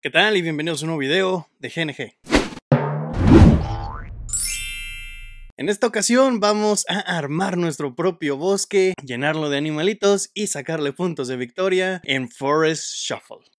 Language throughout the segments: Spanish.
¿Qué tal? Y bienvenidos a un nuevo video de GNG. En esta ocasión vamos a armar nuestro propio bosque, llenarlo de animalitos y sacarle puntos de victoria en Forest Shuffle.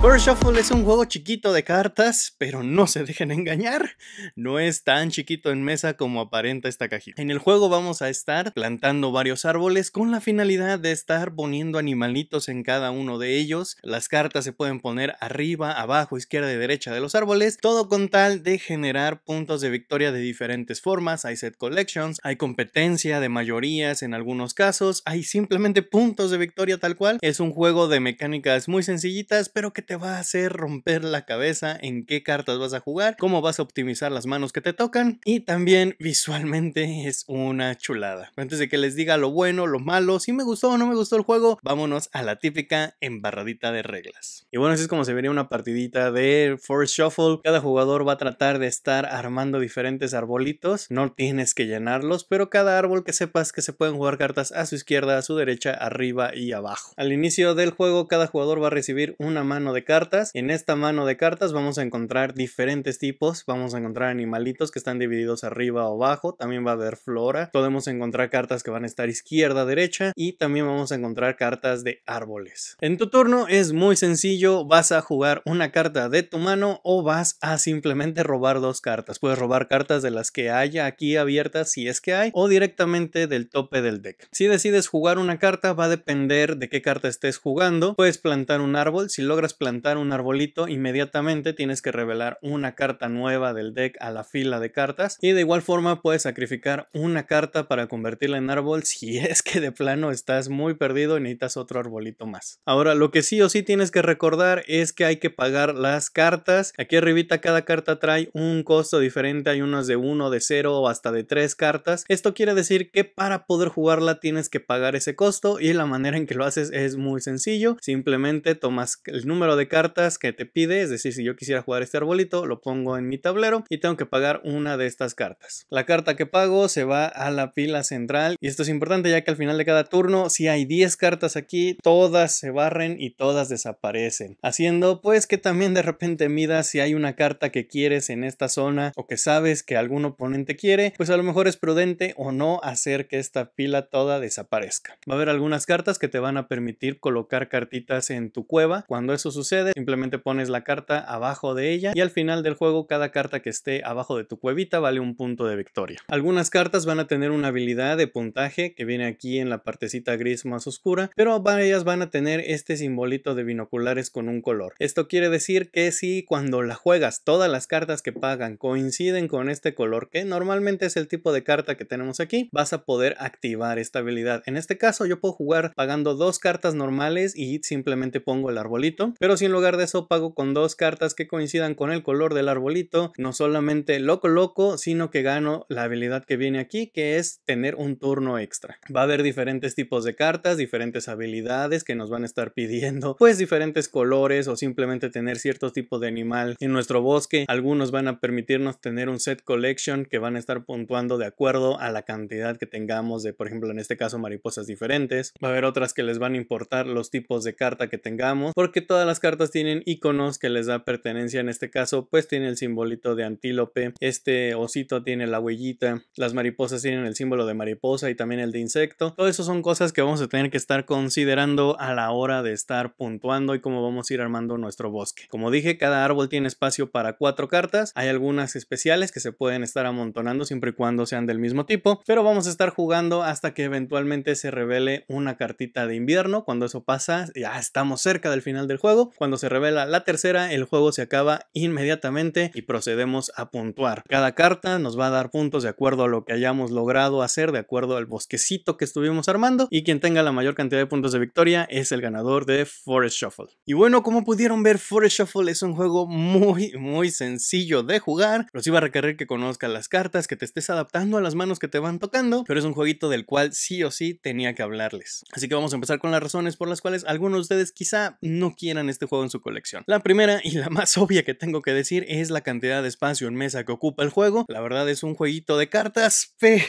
Core Shuffle es un juego chiquito de cartas, pero no se dejen engañar, no es tan chiquito en mesa como aparenta esta cajita. En el juego vamos a estar plantando varios árboles con la finalidad de estar poniendo animalitos en cada uno de ellos. Las cartas se pueden poner arriba, abajo, izquierda y derecha de los árboles, todo con tal de generar puntos de victoria de diferentes formas. Hay set collections, hay competencia de mayorías en algunos casos, hay simplemente puntos de victoria tal cual. Es un juego de mecánicas muy sencillitas, pero que te va a hacer romper la cabeza en qué cartas vas a jugar, cómo vas a optimizar las manos que te tocan y también visualmente es una chulada. Antes de que les diga lo bueno, lo malo, si me gustó o no me gustó el juego, vámonos a la típica embarradita de reglas. Y bueno, así es como se vería una partidita de Force Shuffle. Cada jugador va a tratar de estar armando diferentes arbolitos, no tienes que llenarlos, pero cada árbol que sepas que se pueden jugar cartas a su izquierda, a su derecha, arriba y abajo. Al inicio del juego, cada jugador va a recibir una mano de cartas. En esta mano de cartas vamos a encontrar diferentes tipos. Vamos a encontrar animalitos que están divididos arriba o abajo. También va a haber flora. Podemos encontrar cartas que van a estar izquierda, derecha. Y también vamos a encontrar cartas de árboles. En tu turno es muy sencillo. Vas a jugar una carta de tu mano o vas a simplemente robar dos cartas. Puedes robar cartas de las que haya aquí abiertas si es que hay o directamente del tope del deck. Si decides jugar una carta va a depender de qué carta estés jugando. Puedes plantar un árbol. Si logras plantar plantar un arbolito, inmediatamente tienes que revelar una carta nueva del deck a la fila de cartas y de igual forma puedes sacrificar una carta para convertirla en árbol si es que de plano estás muy perdido y necesitas otro arbolito más. Ahora lo que sí o sí tienes que recordar es que hay que pagar las cartas. Aquí arribita cada carta trae un costo diferente, hay unos de 1, de 0 o hasta de 3 cartas. Esto quiere decir que para poder jugarla tienes que pagar ese costo y la manera en que lo haces es muy sencillo. Simplemente tomas el número de cartas que te pide, es decir, si yo quisiera jugar este arbolito, lo pongo en mi tablero y tengo que pagar una de estas cartas. La carta que pago se va a la pila central y esto es importante ya que al final de cada turno, si hay 10 cartas aquí, todas se barren y todas desaparecen, haciendo pues que también de repente midas si hay una carta que quieres en esta zona o que sabes que algún oponente quiere, pues a lo mejor es prudente o no hacer que esta pila toda desaparezca. Va a haber algunas cartas que te van a permitir colocar cartitas en tu cueva. Cuando eso sucede, simplemente pones la carta abajo de ella y al final del juego cada carta que esté abajo de tu cuevita vale un punto de victoria. Algunas cartas van a tener una habilidad de puntaje que viene aquí en la partecita gris más oscura, pero ellas van a tener este simbolito de binoculares con un color. Esto quiere decir que si cuando la juegas todas las cartas que pagan coinciden con este color, que normalmente es el tipo de carta que tenemos aquí, vas a poder activar esta habilidad. En este caso yo puedo jugar pagando dos cartas normales y simplemente pongo el arbolito, pero si en lugar de eso pago con dos cartas que coincidan con el color del arbolito, no solamente lo coloco, sino que gano la habilidad que viene aquí, que es tener un turno extra. Va a haber diferentes tipos de cartas, diferentes habilidades que nos van a estar pidiendo, pues diferentes colores o simplemente tener cierto tipo de animal en nuestro bosque. Algunos van a permitirnos tener un set collection que van a estar puntuando de acuerdo a la cantidad que tengamos de, por ejemplo, en este caso mariposas diferentes. Va a haber otras que les van a importar los tipos de carta que tengamos, porque todas las cartas tienen iconos que les da pertenencia, en este caso pues tiene el simbolito de antílope, este osito tiene la huellita, las mariposas tienen el símbolo de mariposa y también el de insecto. Todo eso son cosas que vamos a tener que estar considerando a la hora de estar puntuando y cómo vamos a ir armando nuestro bosque. Como dije, cada árbol tiene espacio para cuatro cartas, hay algunas especiales que se pueden estar amontonando siempre y cuando sean del mismo tipo, pero vamos a estar jugando hasta que eventualmente se revele una cartita de invierno, cuando eso pasa ya estamos cerca del final del juego cuando se revela la tercera, el juego se acaba inmediatamente y procedemos a puntuar. Cada carta nos va a dar puntos de acuerdo a lo que hayamos logrado hacer, de acuerdo al bosquecito que estuvimos armando. Y quien tenga la mayor cantidad de puntos de victoria es el ganador de Forest Shuffle. Y bueno, como pudieron ver, Forest Shuffle es un juego muy, muy sencillo de jugar. Los iba a requerir que conozcan las cartas, que te estés adaptando a las manos que te van tocando, pero es un jueguito del cual sí o sí tenía que hablarles. Así que vamos a empezar con las razones por las cuales algunos de ustedes quizá no quieran estar. Este juego en su colección. La primera y la más obvia que tengo que decir es la cantidad de espacio en mesa que ocupa el juego. La verdad es un jueguito de cartas, pero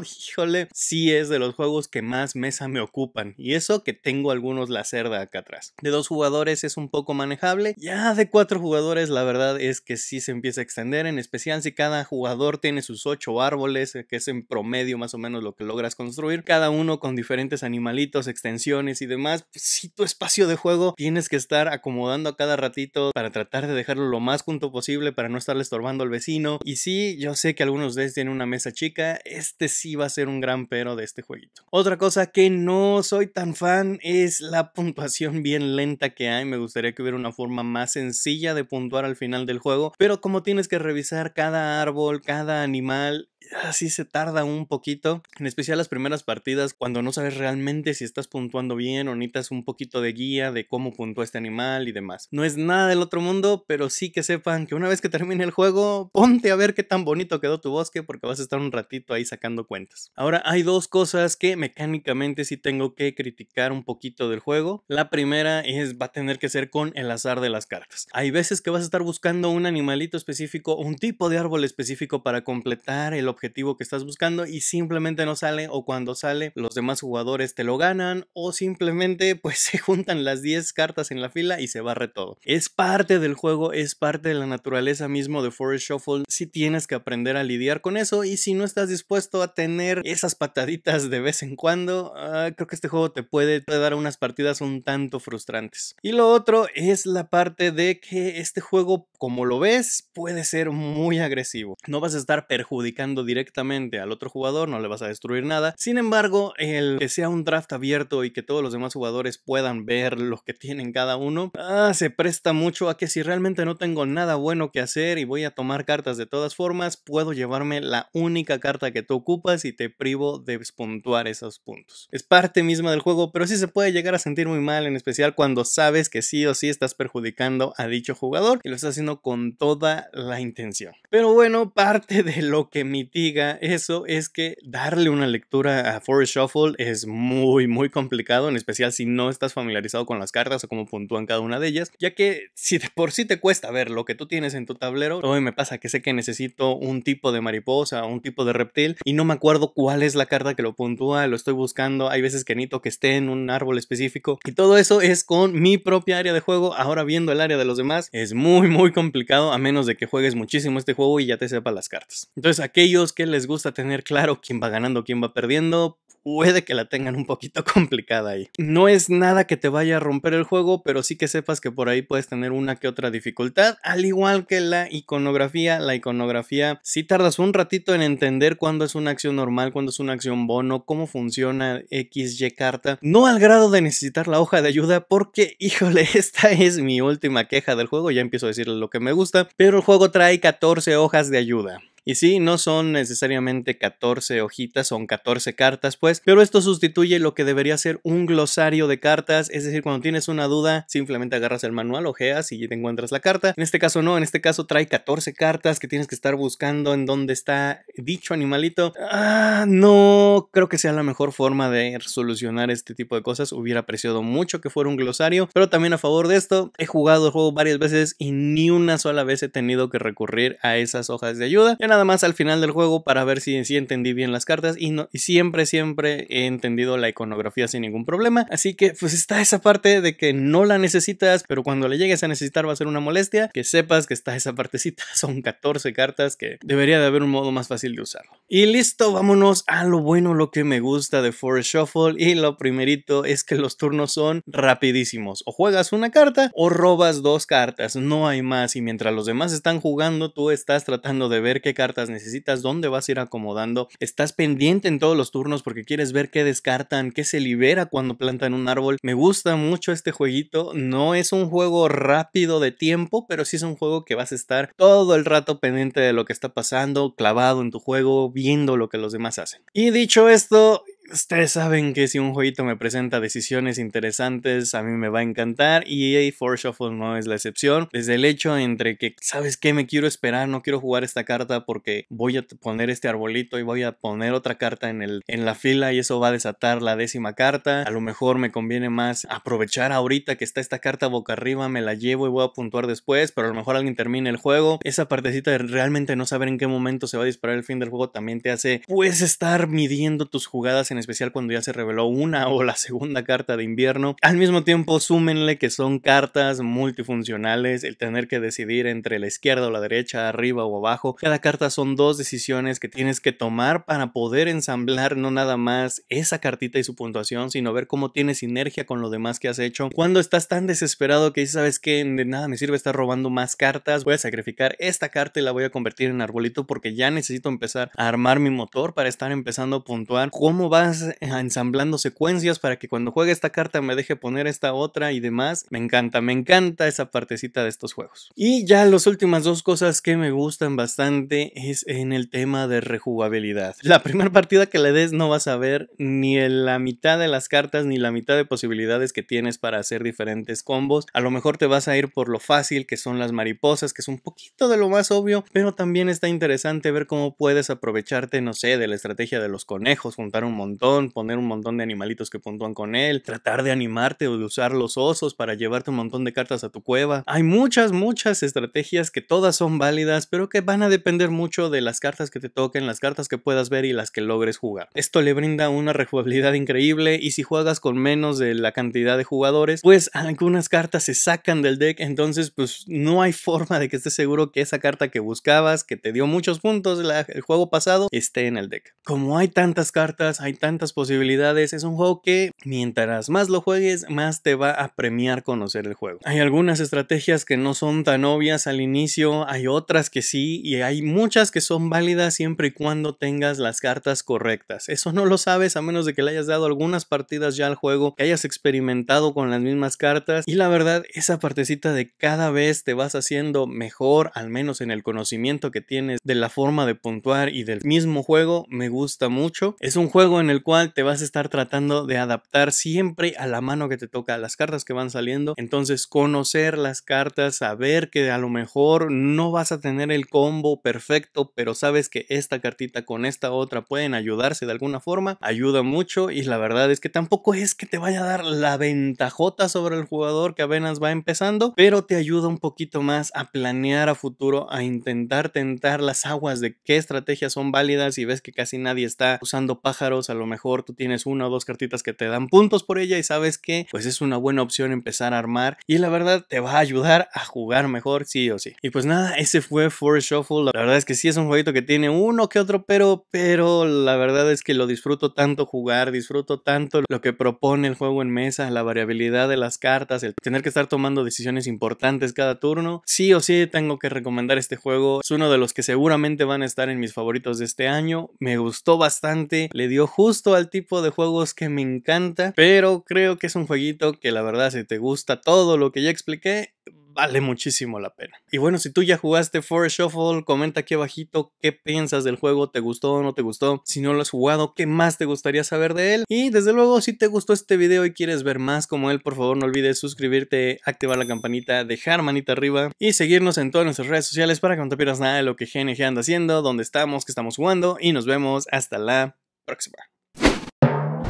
híjole, sí es de los juegos que más mesa me ocupan. Y eso que tengo algunos la cerda acá atrás. De dos jugadores es un poco manejable. Ya de cuatro jugadores la verdad es que sí se empieza a extender, en especial si cada jugador tiene sus ocho árboles, eh, que es en promedio más o menos lo que logras construir. Cada uno con diferentes animalitos, extensiones y demás. si pues tu espacio de juego tienes que estar acomodando a cada ratito para tratar de dejarlo lo más junto posible para no estarle estorbando al vecino. Y sí, yo sé que algunos de ustedes tienen una mesa chica, este sí va a ser un gran pero de este jueguito. Otra cosa que no soy tan fan es la puntuación bien lenta que hay. Me gustaría que hubiera una forma más sencilla de puntuar al final del juego, pero como tienes que revisar cada árbol, cada animal, así ah, se tarda un poquito, en especial las primeras partidas cuando no sabes realmente si estás puntuando bien o necesitas un poquito de guía de cómo puntúa este animal y demás. No es nada del otro mundo, pero sí que sepan que una vez que termine el juego, ponte a ver qué tan bonito quedó tu bosque porque vas a estar un ratito ahí sacando cuentas. Ahora hay dos cosas que mecánicamente sí tengo que criticar un poquito del juego. La primera es va a tener que ser con el azar de las cartas. Hay veces que vas a estar buscando un animalito específico, un tipo de árbol específico para completar el objetivo que estás buscando y simplemente no sale o cuando sale los demás jugadores te lo ganan o simplemente pues se juntan las 10 cartas en la fila y se barre todo. Es parte del juego, es parte de la naturaleza mismo de Forest Shuffle. Si tienes que aprender a lidiar con eso y si no estás dispuesto a tener esas pataditas de vez en cuando, ah, creo que este juego te puede, puede dar unas partidas un tanto frustrantes. Y lo otro es la parte de que este juego, como lo ves, puede ser muy agresivo. No vas a estar perjudicando directamente al otro jugador, no le vas a destruir nada. Sin embargo, el que sea un draft abierto y que todos los demás jugadores puedan ver lo que tienen cada uno, ah, se presta mucho a que si realmente no tengo nada bueno que hacer y voy a tomar cartas de todas formas, puedo llevarme la única carta que tú ocupas y te privo de puntuar esos puntos. Es parte misma del juego, pero sí se puede llegar a sentir muy mal, en especial cuando sabes que sí o sí estás perjudicando a dicho jugador y lo estás haciendo con toda la intención. Pero bueno, parte de lo que mitiga eso es que darle una lectura a Forest Shuffle es muy, muy complicado, en especial si no estás familiarizado con las cartas o cómo puntúan cada una de ellas, ya que si de por sí te cuesta ver lo que tú tienes en tu tablero, hoy me pasa que sé que necesito un tipo de mariposa, un tipo de reptil, y no me acuerdo cuál es la carta que lo puntúa, lo estoy buscando, hay veces que necesito que esté en un árbol específico, y todo eso es con mi propia área de juego, ahora viendo el área de los demás, es muy muy complicado a menos de que juegues muchísimo este juego y ya te sepa las cartas. Entonces aquellos que les gusta tener claro quién va ganando, quién va perdiendo, puede que la tengan un poquito complicada ahí. No es nada que te vaya a romper el juego, pero sí que sepas que por ahí puedes tener una que otra dificultad, al igual que la iconografía. La iconografía si tardas un ratito en entender cuándo es una acción normal, cuándo es una acción bono, cómo funciona X, Y carta. No al grado de necesitar la hoja de ayuda porque, híjole, esta es mi última queja del juego. Ya empiezo a decirle lo que me gusta, pero el juego trae 14 hojas de ayuda. Y sí, no son necesariamente 14 hojitas, son 14 cartas pues, pero esto sustituye lo que debería ser un glosario de cartas, es decir, cuando tienes una duda, simplemente agarras el manual, ojeas y te encuentras la carta. En este caso no, en este caso trae 14 cartas que tienes que estar buscando en dónde está dicho animalito. Ah, no creo que sea la mejor forma de solucionar este tipo de cosas, hubiera apreciado mucho que fuera un glosario, pero también a favor de esto, he jugado el juego varias veces y ni una sola vez he tenido que recurrir a esas hojas de ayuda nada más al final del juego para ver si, entendí bien las cartas y, no, y siempre, siempre he entendido la iconografía sin ningún problema. Así que pues está esa parte de que no la necesitas, pero cuando le llegues a necesitar va a ser una molestia, que sepas que está esa partecita. Son 14 cartas que debería de haber un modo más fácil de usarlo. Y listo, vámonos a lo bueno, lo que me gusta de Forest Shuffle. Y lo primerito es que los turnos son rapidísimos. O juegas una carta o robas dos cartas. No hay más. Y mientras los demás están jugando, tú estás tratando de ver qué carta cartas, necesitas dónde vas a ir acomodando, estás pendiente en todos los turnos porque quieres ver qué descartan, qué se libera cuando plantan un árbol. Me gusta mucho este jueguito, no es un juego rápido de tiempo, pero sí es un juego que vas a estar todo el rato pendiente de lo que está pasando, clavado en tu juego, viendo lo que los demás hacen. Y dicho esto, Ustedes saben que si un jueguito me presenta decisiones interesantes, a mí me va a encantar y EA Force Shuffle no es la excepción. Desde el hecho entre que, ¿sabes qué? Me quiero esperar, no quiero jugar esta carta porque voy a poner este arbolito y voy a poner otra carta en, el, en la fila y eso va a desatar la décima carta. A lo mejor me conviene más aprovechar ahorita que está esta carta boca arriba, me la llevo y voy a puntuar después, pero a lo mejor alguien termine el juego. Esa partecita de realmente no saber en qué momento se va a disparar el fin del juego también te hace, pues, estar midiendo tus jugadas en el especial cuando ya se reveló una o la segunda carta de invierno. Al mismo tiempo, súmenle que son cartas multifuncionales, el tener que decidir entre la izquierda o la derecha, arriba o abajo. Cada carta son dos decisiones que tienes que tomar para poder ensamblar no nada más esa cartita y su puntuación, sino ver cómo tiene sinergia con lo demás que has hecho. Cuando estás tan desesperado que dices, ¿sabes que De nada me sirve estar robando más cartas, voy a sacrificar esta carta y la voy a convertir en arbolito porque ya necesito empezar a armar mi motor para estar empezando a puntuar. ¿Cómo va ensamblando secuencias para que cuando juegue esta carta me deje poner esta otra y demás. Me encanta, me encanta esa partecita de estos juegos. Y ya las últimas dos cosas que me gustan bastante es en el tema de rejugabilidad. La primera partida que le des no vas a ver ni la mitad de las cartas ni la mitad de posibilidades que tienes para hacer diferentes combos. A lo mejor te vas a ir por lo fácil que son las mariposas, que es un poquito de lo más obvio, pero también está interesante ver cómo puedes aprovecharte, no sé, de la estrategia de los conejos, juntar un montón poner un montón de animalitos que puntúan con él, tratar de animarte o de usar los osos para llevarte un montón de cartas a tu cueva. Hay muchas, muchas estrategias que todas son válidas, pero que van a depender mucho de las cartas que te toquen, las cartas que puedas ver y las que logres jugar. Esto le brinda una rejugabilidad increíble y si juegas con menos de la cantidad de jugadores, pues algunas cartas se sacan del deck, entonces pues no hay forma de que estés seguro que esa carta que buscabas, que te dio muchos puntos el juego pasado, esté en el deck. Como hay tantas cartas, hay tantas tantas posibilidades. Es un juego que mientras más lo juegues, más te va a premiar conocer el juego. Hay algunas estrategias que no son tan obvias al inicio, hay otras que sí, y hay muchas que son válidas siempre y cuando tengas las cartas correctas. Eso no lo sabes a menos de que le hayas dado algunas partidas ya al juego, que hayas experimentado con las mismas cartas, y la verdad, esa partecita de cada vez te vas haciendo mejor, al menos en el conocimiento que tienes de la forma de puntuar y del mismo juego, me gusta mucho. Es un juego en el cual te vas a estar tratando de adaptar siempre a la mano que te toca, las cartas que van saliendo. Entonces, conocer las cartas, saber que a lo mejor no vas a tener el combo perfecto, pero sabes que esta cartita con esta otra pueden ayudarse de alguna forma, ayuda mucho y la verdad es que tampoco es que te vaya a dar la ventajota sobre el jugador que apenas va empezando, pero te ayuda un poquito más a planear a futuro, a intentar tentar las aguas de qué estrategias son válidas y ves que casi nadie está usando pájaros a lo mejor tú tienes una o dos cartitas que te dan puntos por ella y sabes que pues es una buena opción empezar a armar y la verdad te va a ayudar a jugar mejor sí o sí. Y pues nada, ese fue Forest Shuffle. La verdad es que sí es un jueguito que tiene uno que otro pero, pero la verdad es que lo disfruto tanto jugar, disfruto tanto lo que propone el juego en mesa, la variabilidad de las cartas, el tener que estar tomando decisiones importantes cada turno. Sí o sí tengo que recomendar este juego. Es uno de los que seguramente van a estar en mis favoritos de este año. Me gustó bastante, le dio justo al tipo de juegos que me encanta, pero creo que es un jueguito que la verdad si te gusta todo lo que ya expliqué, vale muchísimo la pena. Y bueno, si tú ya jugaste Forest Shuffle, comenta aquí abajito qué piensas del juego, te gustó o no te gustó, si no lo has jugado, qué más te gustaría saber de él. Y desde luego, si te gustó este video y quieres ver más como él, por favor no olvides suscribirte, activar la campanita, dejar manita arriba y seguirnos en todas nuestras redes sociales para que no te pierdas nada de lo que GNG anda haciendo, dónde estamos, qué estamos jugando y nos vemos hasta la próxima.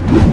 Yeah.